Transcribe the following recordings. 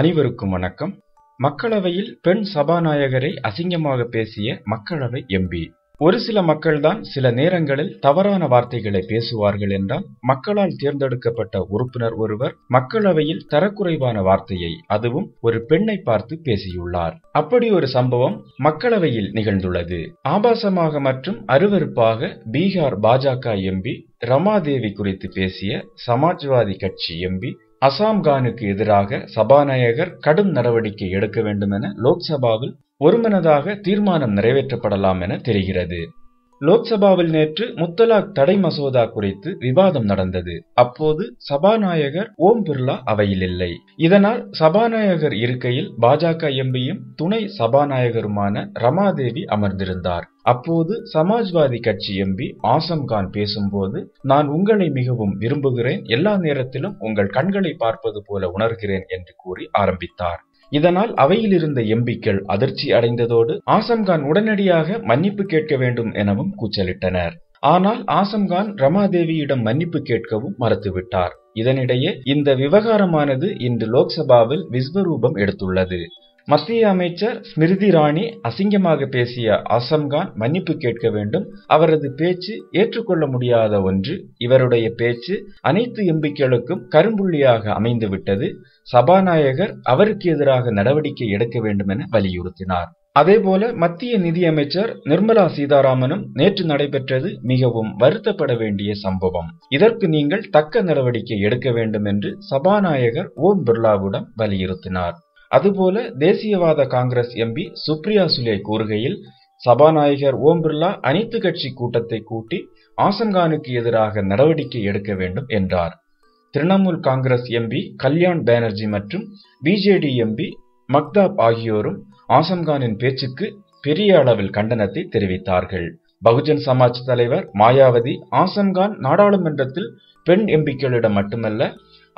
அனைவருக்கும் வணக்கம் மக்களவையில் பெண் சபாநாயகரை அசிங்கமாக பேசிய மக்களவை எம்பி ஒரு சில மக்கள்தான் சில நேரங்களில் தவறான வார்த்தைகளை பேசுவார்கள் என்றால் மக்களால் தேர்ந்தெடுக்கப்பட்ட உறுப்பினர் ஒருவர் மக்களவையில் தரக்குறைவான வார்த்தையை அதுவும் ஒரு பெண்ணை பார்த்து பேசியுள்ளார் அப்படி ஒரு சம்பவம் மக்களவையில் நிகழ்ந்துள்ளது ஆபாசமாக மற்றும் அருவருப்பாக பீகார் பாஜக எம்பி ரமாதேவி குறித்து பேசிய சமாஜ்வாதி கட்சி எம்பி அசாம்கானுக்கு எதிராக சபாநாயகர் கடும் நடவடிக்கை எடுக்க வேண்டும் என லோக்சபாவில் ஒருமனதாக தீர்மானம் நிறைவேற்றப்படலாம் என தெரிகிறது லோக்சபாவில் நேற்று முத்தலாக் தடை மசோதா குறித்து விவாதம் நடந்தது அப்போது சபாநாயகர் ஓம் பிர்லா அவையில் இல்லை இதனால் சபாநாயகர் இருக்கையில் பாஜக எம்பியும் துணை சபாநாயகருமான ரமாதேவி அமர்ந்திருந்தார் அப்போது சமாஜ்வாதி கட்சி எம்பி ஆசம் கான் பேசும்போது நான் உங்களை மிகவும் விரும்புகிறேன் எல்லா நேரத்திலும் உங்கள் கண்களை பார்ப்பது போல உணர்கிறேன் என்று கூறி ஆரம்பித்தார் இதனால் அவையில் இருந்த எம்பிக்கள் அதிர்ச்சி அடைந்ததோடு ஆசம்கான் உடனடியாக மன்னிப்பு கேட்க வேண்டும் எனவும் கூச்சலிட்டனர் ஆனால் ஆசம்கான் ரமாதேவியிடம் மன்னிப்பு கேட்கவும் மறுத்துவிட்டார் இதனிடையே இந்த விவகாரமானது இன்று லோக்சபாவில் விஸ்வரூபம் எடுத்துள்ளது மத்திய அமைச்சர் ஸ்மிருதி ராணி அசிங்கமாக பேசிய ஆசம்கான் மன்னிப்பு கேட்க வேண்டும் அவரது பேச்சு ஏற்றுக்கொள்ள முடியாத ஒன்று இவருடைய பேச்சு அனைத்து எம்பிக்களுக்கும் கரும்புள்ளியாக அமைந்துவிட்டது சபாநாயகர் அவருக்கு எதிராக நடவடிக்கை எடுக்க வேண்டும் என வலியுறுத்தினார் அதேபோல மத்திய நிதியமைச்சர் நிர்மலா சீதாராமனும் நேற்று நடைபெற்றது மிகவும் வருத்தப்பட வேண்டிய சம்பவம் இதற்கு நீங்கள் தக்க நடவடிக்கை எடுக்க வேண்டும் என்று சபாநாயகர் ஓம் பிர்லாவுடன் வலியுறுத்தினார் அதுபோல தேசியவாத காங்கிரஸ் எம்பி சுப்ரியா சுலே கூறுகையில் சபாநாயகர் ஓம் பிர்லா அனைத்து கட்சி கூட்டத்தை கூட்டி ஆசங்கானுக்கு எதிராக நடவடிக்கை எடுக்க வேண்டும் என்றார் திரிணாமுல் காங்கிரஸ் எம்பி கல்யாண் பானர்ஜி மற்றும் பிஜேடி எம்பி மக்தாப் ஆகியோரும் ஆசம்கானின் பேச்சுக்கு பெரிய அளவில் கண்டனத்தை தெரிவித்தார்கள் பகுஜன் சமாஜ் தலைவர் மாயாவதி ஆசம்கான் நாடாளுமன்றத்தில் பெண் எம்பிக்களிடம் மட்டுமல்ல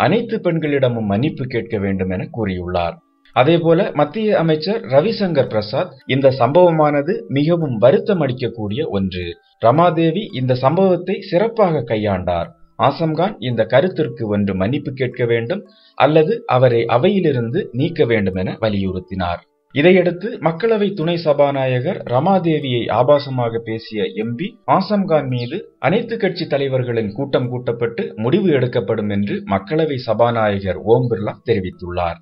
அனைத்து பெண்களிடமும் மன்னிப்பு கேட்க வேண்டும் என கூறியுள்ளார் அதேபோல மத்திய அமைச்சர் ரவிசங்கர் பிரசாத் இந்த சம்பவமானது மிகவும் வருத்தம் அளிக்கக்கூடிய ஒன்று ரமாதேவி இந்த சம்பவத்தை சிறப்பாக கையாண்டார் ஆசம்கான் இந்த கருத்திற்கு ஒன்று மன்னிப்பு கேட்க வேண்டும் அல்லது அவரை அவையிலிருந்து நீக்க வேண்டும் என வலியுறுத்தினார் இதையடுத்து மக்களவை துணை சபாநாயகர் ரமாதேவியை ஆபாசமாக பேசிய எம்பி ஆசம்கான் மீது அனைத்து கட்சி தலைவர்களின் கூட்டம் கூட்டப்பட்டு முடிவு எடுக்கப்படும் என்று மக்களவை சபாநாயகர் ஓம் பிர்லா தெரிவித்துள்ளார்